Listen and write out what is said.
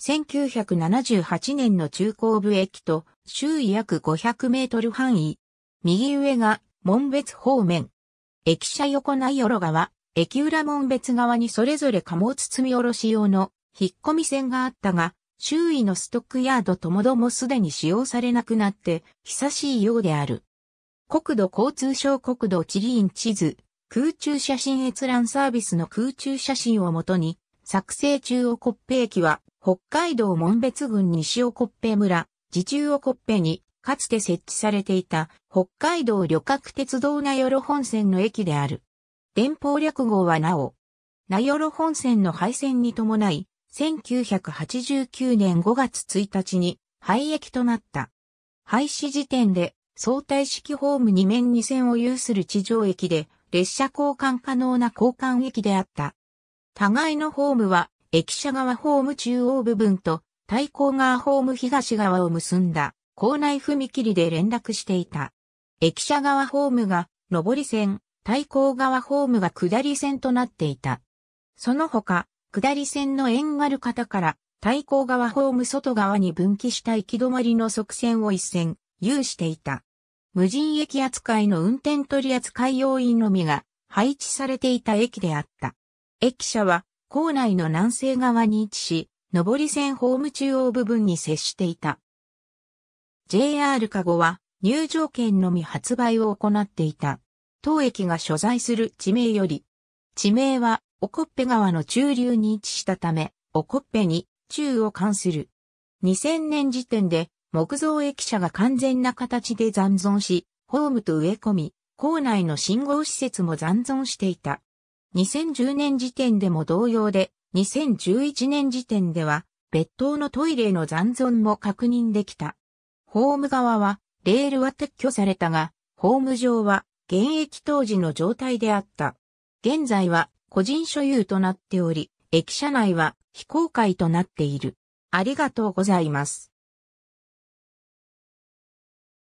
1978年の中後部駅と周囲約500メートル範囲。右上が門別方面。駅舎横内淀川、駅裏門別側にそれぞれ貨物積み下ろし用の引っ込み線があったが、周囲のストックヤードともどもすでに使用されなくなって久しいようである。国土交通省国土地理院地図、空中写真閲覧サービスの空中写真をもとに、作成中をコッペ駅は北海道門別郡西尾ッペ村、自中尾ッペに、かつて設置されていた北海道旅客鉄道名寄本線の駅である。電報略号はなお、名寄本線の廃線に伴い、1989年5月1日に廃駅となった。廃止時点で相対式ホーム2面2線を有する地上駅で列車交換可能な交換駅であった。互いのホームは駅舎側ホーム中央部分と対向側ホーム東側を結んだ構内踏切で連絡していた。駅舎側ホームが上り線、対向側ホームが下り線となっていた。その他、下り線の縁ある方から対向側ホーム外側に分岐した行き止まりの側線を一線、有していた。無人駅扱いの運転取扱要員のみが配置されていた駅であった。駅舎は校内の南西側に位置し、上り線ホーム中央部分に接していた。JR カゴは入場券のみ発売を行っていた。当駅が所在する地名より、地名はオコッペ川の中流に位置したため、オコッペに中を関する。2000年時点で木造駅舎が完全な形で残存し、ホームと植え込み、校内の信号施設も残存していた。2010年時点でも同様で、2011年時点では、別棟のトイレの残存も確認できた。ホーム側は、レールは撤去されたが、ホーム上は、現役当時の状態であった。現在は、個人所有となっており、駅舎内は、非公開となっている。ありがとうございます。